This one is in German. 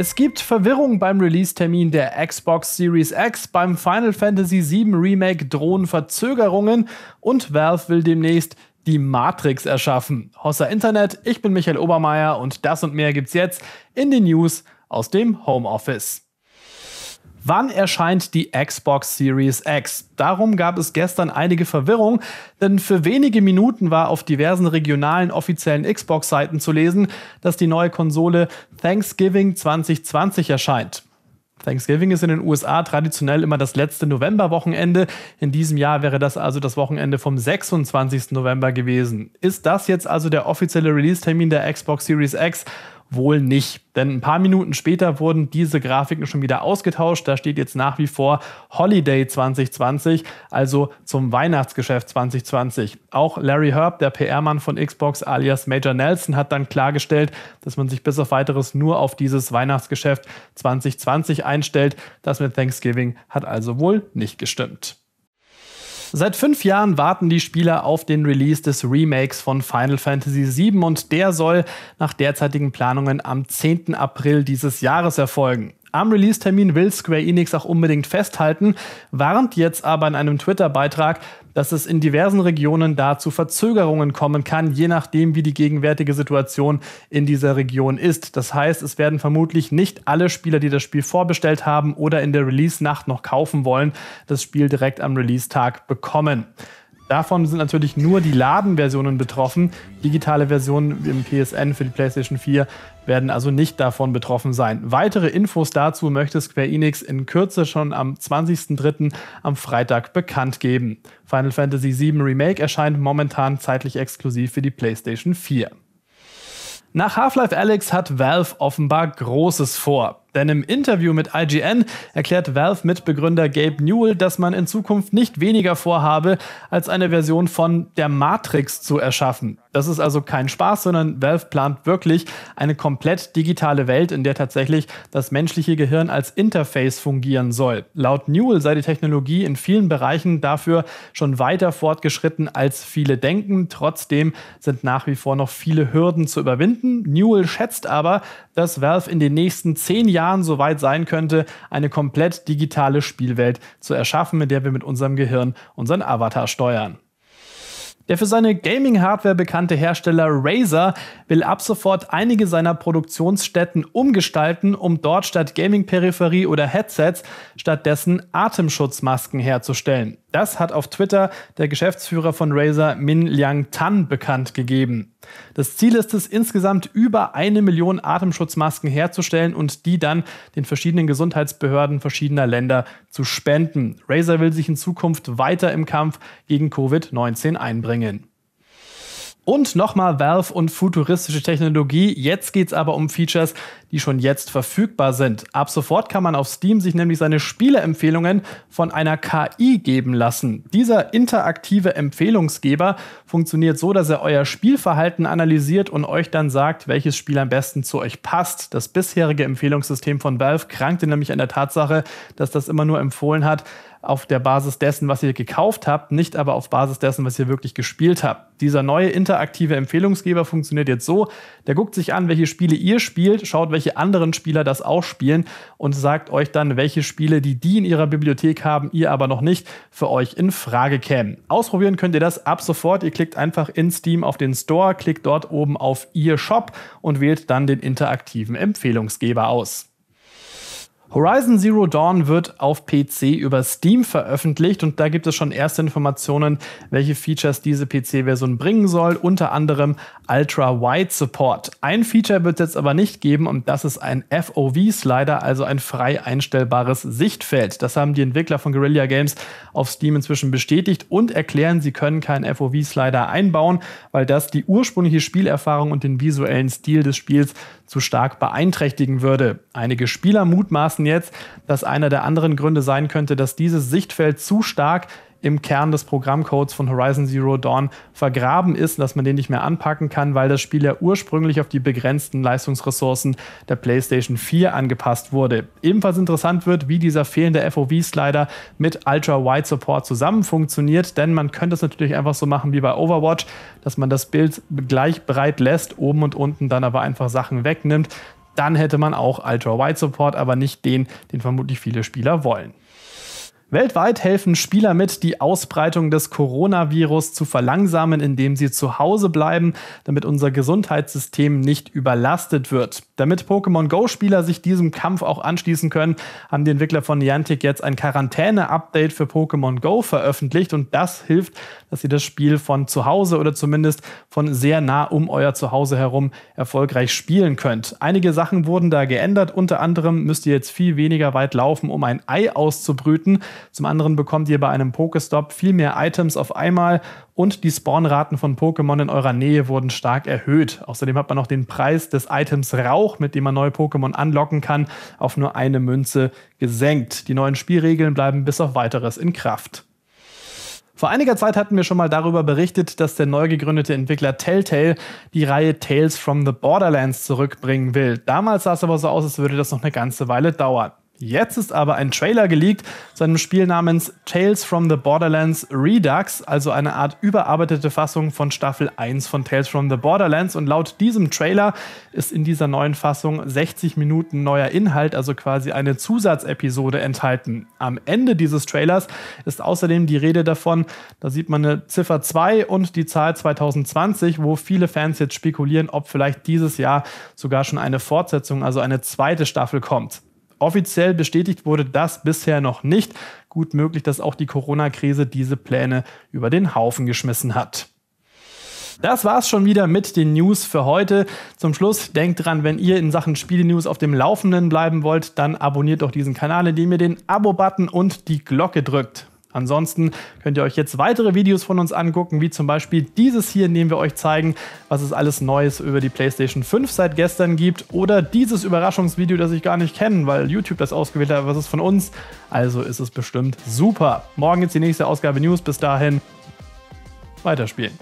Es gibt Verwirrung beim Release-Termin der Xbox Series X, beim Final Fantasy VII Remake drohen Verzögerungen und Valve will demnächst die Matrix erschaffen. Hossa Internet, ich bin Michael Obermeier und das und mehr gibt's jetzt in den News aus dem Homeoffice. Wann erscheint die Xbox Series X? Darum gab es gestern einige Verwirrung, denn für wenige Minuten war auf diversen regionalen offiziellen Xbox-Seiten zu lesen, dass die neue Konsole Thanksgiving 2020 erscheint. Thanksgiving ist in den USA traditionell immer das letzte Novemberwochenende. In diesem Jahr wäre das also das Wochenende vom 26. November gewesen. Ist das jetzt also der offizielle Release-Termin der Xbox Series X? wohl nicht. Denn ein paar Minuten später wurden diese Grafiken schon wieder ausgetauscht. Da steht jetzt nach wie vor Holiday 2020, also zum Weihnachtsgeschäft 2020. Auch Larry Herb, der PR-Mann von Xbox alias Major Nelson, hat dann klargestellt, dass man sich bis auf weiteres nur auf dieses Weihnachtsgeschäft 2020 einstellt. Das mit Thanksgiving hat also wohl nicht gestimmt. Seit fünf Jahren warten die Spieler auf den Release des Remakes von Final Fantasy VII und der soll nach derzeitigen Planungen am 10. April dieses Jahres erfolgen. Am Release-Termin will Square Enix auch unbedingt festhalten, warnt jetzt aber in einem Twitter-Beitrag, dass es in diversen Regionen da zu Verzögerungen kommen kann, je nachdem, wie die gegenwärtige Situation in dieser Region ist. Das heißt, es werden vermutlich nicht alle Spieler, die das Spiel vorbestellt haben oder in der Release-Nacht noch kaufen wollen, das Spiel direkt am Release-Tag bekommen. Davon sind natürlich nur die Ladenversionen betroffen. Digitale Versionen im PSN für die PlayStation 4 werden also nicht davon betroffen sein. Weitere Infos dazu möchte Square Enix in Kürze schon am 20.03. am Freitag bekannt geben. Final Fantasy VII Remake erscheint momentan zeitlich exklusiv für die PlayStation 4. Nach Half-Life Alyx hat Valve offenbar Großes vor. Denn im Interview mit IGN erklärt Valve-Mitbegründer Gabe Newell, dass man in Zukunft nicht weniger vorhabe, als eine Version von der Matrix zu erschaffen. Das ist also kein Spaß, sondern Valve plant wirklich eine komplett digitale Welt, in der tatsächlich das menschliche Gehirn als Interface fungieren soll. Laut Newell sei die Technologie in vielen Bereichen dafür schon weiter fortgeschritten, als viele denken. Trotzdem sind nach wie vor noch viele Hürden zu überwinden. Newell schätzt aber, dass Valve in den nächsten zehn Jahren Jahren soweit sein könnte, eine komplett digitale Spielwelt zu erschaffen, mit der wir mit unserem Gehirn unseren Avatar steuern. Der für seine Gaming-Hardware bekannte Hersteller Razer will ab sofort einige seiner Produktionsstätten umgestalten, um dort statt Gaming-Peripherie oder Headsets stattdessen Atemschutzmasken herzustellen. Das hat auf Twitter der Geschäftsführer von Razer Min Liang Tan bekannt gegeben. Das Ziel ist es, insgesamt über eine Million Atemschutzmasken herzustellen und die dann den verschiedenen Gesundheitsbehörden verschiedener Länder zu spenden. Razer will sich in Zukunft weiter im Kampf gegen Covid-19 einbringen. Und nochmal Valve und futuristische Technologie. Jetzt geht es aber um Features, die schon jetzt verfügbar sind. Ab sofort kann man auf Steam sich nämlich seine Spieleempfehlungen von einer KI geben lassen. Dieser interaktive Empfehlungsgeber funktioniert so, dass er euer Spielverhalten analysiert und euch dann sagt, welches Spiel am besten zu euch passt. Das bisherige Empfehlungssystem von Valve krankte nämlich an der Tatsache, dass das immer nur empfohlen hat, auf der Basis dessen, was ihr gekauft habt, nicht aber auf Basis dessen, was ihr wirklich gespielt habt. Dieser neue interaktive Empfehlungsgeber funktioniert jetzt so, der guckt sich an, welche Spiele ihr spielt, schaut, welche anderen Spieler das auch spielen und sagt euch dann, welche Spiele, die die in ihrer Bibliothek haben, ihr aber noch nicht, für euch in Frage kämen. Ausprobieren könnt ihr das ab sofort. Ihr klickt einfach in Steam auf den Store, klickt dort oben auf Ihr Shop und wählt dann den interaktiven Empfehlungsgeber aus. Horizon Zero Dawn wird auf PC über Steam veröffentlicht und da gibt es schon erste Informationen, welche Features diese PC-Version bringen soll, unter anderem Ultra-Wide Support. Ein Feature wird es jetzt aber nicht geben und das ist ein FOV-Slider, also ein frei einstellbares Sichtfeld. Das haben die Entwickler von Guerrilla Games auf Steam inzwischen bestätigt und erklären, sie können keinen FOV-Slider einbauen, weil das die ursprüngliche Spielerfahrung und den visuellen Stil des Spiels zu stark beeinträchtigen würde. Einige Spieler mutmaßen, Carsten jetzt, dass einer der anderen Gründe sein könnte, dass dieses Sichtfeld zu stark im Kern des Programmcodes von Horizon Zero Dawn vergraben ist, dass man den nicht mehr anpacken kann, weil das Spiel ja ursprünglich auf die begrenzten Leistungsressourcen der PlayStation 4 angepasst wurde. Ebenfalls interessant wird, wie dieser fehlende FOV-Slider mit Ultra-Wide Support zusammen funktioniert, denn man könnte es natürlich einfach so machen wie bei Overwatch, dass man das Bild gleich breit lässt, oben und unten dann aber einfach Sachen wegnimmt dann hätte man auch Ultra-Wide-Support, aber nicht den, den vermutlich viele Spieler wollen. Weltweit helfen Spieler mit, die Ausbreitung des Coronavirus zu verlangsamen, indem sie zu Hause bleiben, damit unser Gesundheitssystem nicht überlastet wird. Damit Pokémon Go-Spieler sich diesem Kampf auch anschließen können, haben die Entwickler von Niantic jetzt ein Quarantäne-Update für Pokémon Go veröffentlicht und das hilft, dass ihr das Spiel von zu Hause oder zumindest von sehr nah um euer Zuhause herum erfolgreich spielen könnt. Einige Sachen wurden da geändert, unter anderem müsst ihr jetzt viel weniger weit laufen, um ein Ei auszubrüten. Zum anderen bekommt ihr bei einem Pokestop viel mehr Items auf einmal und die Spawnraten von Pokémon in eurer Nähe wurden stark erhöht. Außerdem hat man noch den Preis des Items Rauch, mit dem man neue Pokémon anlocken kann, auf nur eine Münze gesenkt. Die neuen Spielregeln bleiben bis auf weiteres in Kraft. Vor einiger Zeit hatten wir schon mal darüber berichtet, dass der neu gegründete Entwickler Telltale die Reihe Tales from the Borderlands zurückbringen will. Damals sah es aber so aus, als würde das noch eine ganze Weile dauern. Jetzt ist aber ein Trailer geleakt zu einem Spiel namens Tales from the Borderlands Redux, also eine Art überarbeitete Fassung von Staffel 1 von Tales from the Borderlands. Und laut diesem Trailer ist in dieser neuen Fassung 60 Minuten neuer Inhalt, also quasi eine Zusatzepisode enthalten. Am Ende dieses Trailers ist außerdem die Rede davon, da sieht man eine Ziffer 2 und die Zahl 2020, wo viele Fans jetzt spekulieren, ob vielleicht dieses Jahr sogar schon eine Fortsetzung, also eine zweite Staffel kommt. Offiziell bestätigt wurde das bisher noch nicht. Gut möglich, dass auch die Corona-Krise diese Pläne über den Haufen geschmissen hat. Das war's schon wieder mit den News für heute. Zum Schluss denkt dran, wenn ihr in Sachen Spiele-News auf dem Laufenden bleiben wollt, dann abonniert doch diesen Kanal, indem ihr den Abo-Button und die Glocke drückt. Ansonsten könnt ihr euch jetzt weitere Videos von uns angucken, wie zum Beispiel dieses hier, in dem wir euch zeigen, was es alles Neues über die PlayStation 5 seit gestern gibt oder dieses Überraschungsvideo, das ich gar nicht kenne, weil YouTube das ausgewählt hat, was ist von uns. Also ist es bestimmt super. Morgen gibt es die nächste Ausgabe News. Bis dahin weiterspielen.